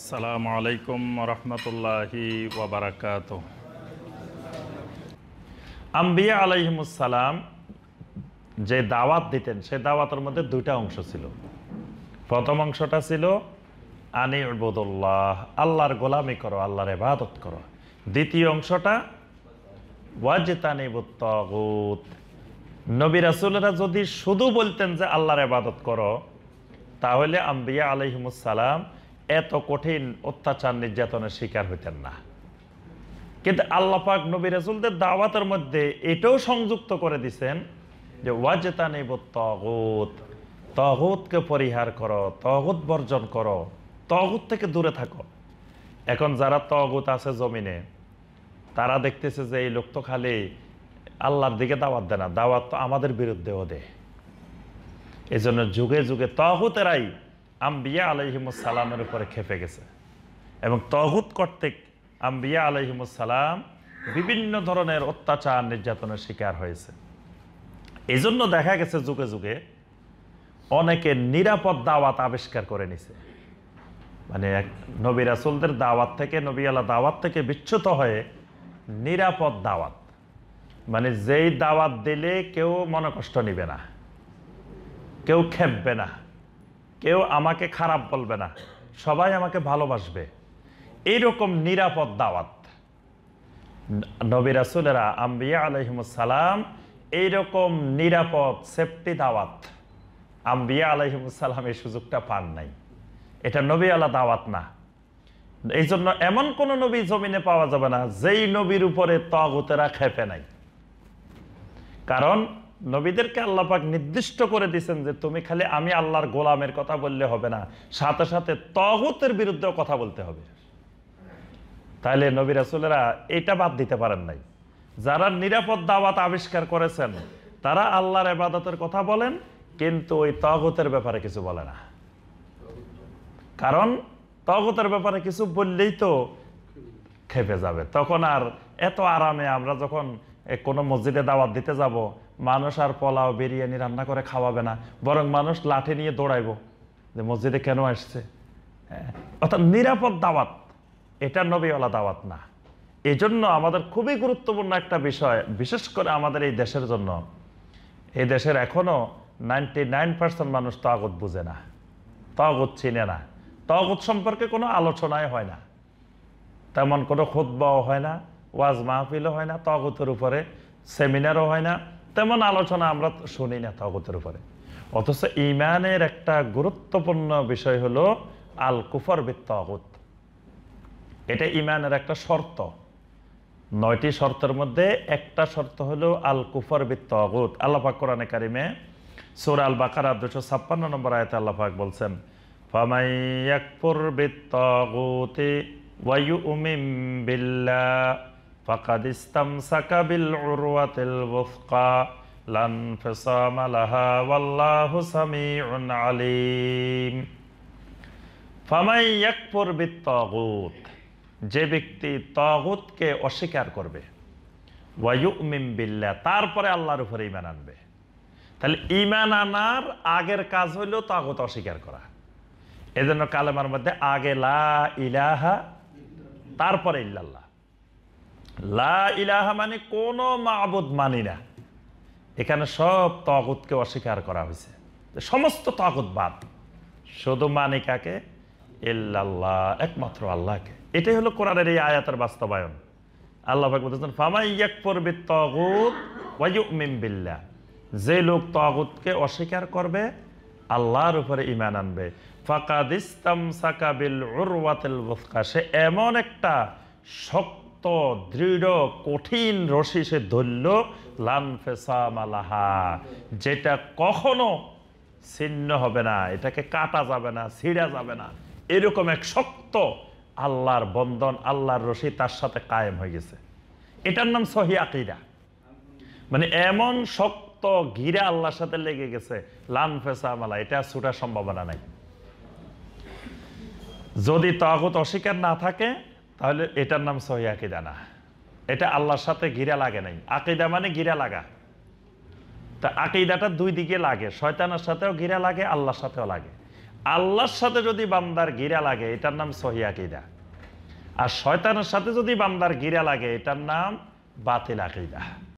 আসসালামু আলাইকুম রহমতুল্লাহি ওবরাকাত আম্বিয়া আলাইহিমুসালাম যে দাওয়াত দিতেন সে দাওয়াতের মধ্যে দুইটা অংশ ছিল প্রথম অংশটা ছিল আনি উবুদুল্লাহ আল্লাহর গোলামি করো আল্লাহর এবাদত করো দ্বিতীয় অংশটা ওয়াজিতানিবুত নবী রাসুলেরা যদি শুধু বলতেন যে আল্লাহর এবাদত করো তাহলে আম্বিয়া আলহিমুসালাম এত কঠিন অত্যাচার নির্যাতনের শিকার হইতেন না কিন্তু আল্লাপাক নবী রাসুলদের দাওয়াতের মধ্যে এটাও সংযুক্ত করে দিছেন যে ওয়াজেতা নেব তগত তগতকে পরিহার করো তগত বর্জন করো তগত থেকে দূরে থাকো এখন যারা তগত আছে জমিনে তারা দেখতেছে যে এই লোক তো খালি আল্লাহর দিকে দাওয়াত দেয় না দাওয়াত তো আমাদের বিরুদ্ধেও দেয় এজন্য যুগে যুগে তগতেরাই আম্বিয়া আলহিমুসালামের উপরে খেপে গেছে এবং তগুত কর্তৃক আম্বিয়া আলহিমুসালাম বিভিন্ন ধরনের অত্যাচার নির্যাতনের শিকার হয়েছে এজন্য দেখা গেছে যুগে যুগে অনেকে নিরাপদ দাওয়াত আবিষ্কার করে নিছে মানে এক নবী রাসুলদের দাওয়াত থেকে নবী আল্লাহ দাওয়াত থেকে বিচ্যুত হয়ে নিরাপদ দাওয়াত মানে যেই দাওয়াত দিলে কেউ মনে কষ্ট নিবে না কেউ খেপবে না কেউ আমাকে খারাপ বলবে না সবাই আমাকে ভালোবাসবে এইরকম নিরাপদ দাওয়াত নবী রাসুলেরা আম্বিয়া আলহিমসালাম এইরকম নিরাপদ সেফটি দাওয়াত আম্বিয়া আলহিমসালাম এই সুযোগটা পান নাই এটা নবী আলা দাওয়াত না এই জন্য এমন কোন নবী জমিনে পাওয়া যাবে না যেই নবীর উপরে তগতেরা খেপে নাই কারণ নবীদেরকে আল্লাপাক নির্দিষ্ট করে দিয়েছেন যে তুমি খালি আমি আল্লাহর গোলামের কথা বললে হবে না সাথে সাথে তহতের বিরুদ্ধেও কথা বলতে হবে তাহলে নবী রাসুলেরা এটা বাদ দিতে পারেন নাই যারা নিরাপদ দাওয়াত আবিষ্কার করেছেন তারা আল্লাহর এবাদতের কথা বলেন কিন্তু ওই তগতের ব্যাপারে কিছু বলে না কারণ তগতের ব্যাপারে কিছু বললেই তো খেপে যাবে তখন আর এত আরামে আমরা যখন কোনো মসজিদে দাওয়াত দিতে যাব মানুষ আর পোলাও বিরিয়ানি রান্না করে খাওয়াবে না বরং মানুষ লাঠি নিয়ে দৌড়াইব যে মসজিদে কেন আসছে হ্যাঁ। অর্থাৎ নিরাপদ দাওয়াত এটা নবীওয়ালা দাওয়াত না এই জন্য আমাদের খুবই গুরুত্বপূর্ণ একটা বিষয় বিশেষ করে আমাদের এই দেশের জন্য এই দেশের এখনও নাইনটি নাইন পার্সেন্ট মানুষ তগত বুঝে না তগত চিনে না তগত সম্পর্কে কোনো আলোচনাই হয় না তেমন কোনো খোদবাও হয় না ওয়াজ মাহফিলও হয় না তগতের উপরে সেমিনারও হয় না তেমন আলোচনা আমরা শুনি না তগতের উপরে অথচ ইমানের একটা গুরুত্বপূর্ণ বিষয় হল আল কুফর বিত্তগত এটা ইমানের একটা শর্ত নয়টি শর্তের মধ্যে একটা শর্ত হল আল কুফর বিত্তগত আল্লাহাক কোরআনে কারিমে সৌর আল বাকার দুশো ছাপ্পান্ন নম্বর আয়তে আল্লাহাক বলছেন ফামাইয়াকপুর বিত্তগতি ওয়ায়ু উমিম বিল্লা ফাকাদ ইস্তাম সাকাবিল উরওয়াতিল বুফকা লান ফিসামা লাহা ওয়াল্লাহু সামিউন আলিম ফামাই ইয়াকফুর যে ব্যক্তি তাগুতকে অস্বীকার করবে ওয়ুমিম বিল্লাহ তারপরে আল্লাহর উপরে ইমান আনবে তাহলে ইমান আনার আগের কাজ হইল তাগত অস্বীকার করা এজন্য কালেমার মধ্যে আগে লা ইলাহা তারপরে ইল্লাল্লাহ লা মানে কোনো মাবুদ মানি না এখানে সব তগতকে অস্বীকার করা হয়েছে সমস্ত তগত বাদ শুধু মানে কাকে ইল্লাল্লাহ একমাত্র আল্লাহকে এটাই হলো কোরআনের এই আয়াতের বাস্তবায়ন আল্লাহ বলতেছেন ফামাই ইয়াক পর্বে তগুত বিল্লা বিল্লাহ যে লোক তগুতকে অস্বীকার করবে আল্লাহর উপরে ইমান আনবে ফাকা দিস্তাম সাকাবিল সে এমন একটা শক্ত শক্ত দৃঢ় কঠিন রশি সে ধরল লানফেসামালাহা যেটা কখনো ছিন্ন হবে না এটাকে কাটা যাবে না ছিঁড়া যাবে না এরকম এক শক্ত আল্লাহর বন্ধন আল্লাহর রশি তার সাথে কায়েম হয়ে গেছে এটার নাম সহি আকিরা মানে এমন শক্ত ঘিরা আল্লাহর সাথে লেগে গেছে মালা এটা ছুটার সম্ভাবনা নাই যদি তাগুত অস্বীকার না থাকে তাহলে এটার নাম সহি আকিদা না এটা আল্লাহর সাথে গিরা লাগে নাই আকিদা মানে গিরা লাগা তা আকিদাটা দুই দিকে লাগে শয়তানের সাথেও গিরা লাগে আল্লাহর সাথেও লাগে আল্লাহর সাথে যদি বান্দার গিরা লাগে এটার নাম সহি আকিদা আর শয়তানের সাথে যদি বান্দার গিরা লাগে এটার নাম বাতিল আকিদা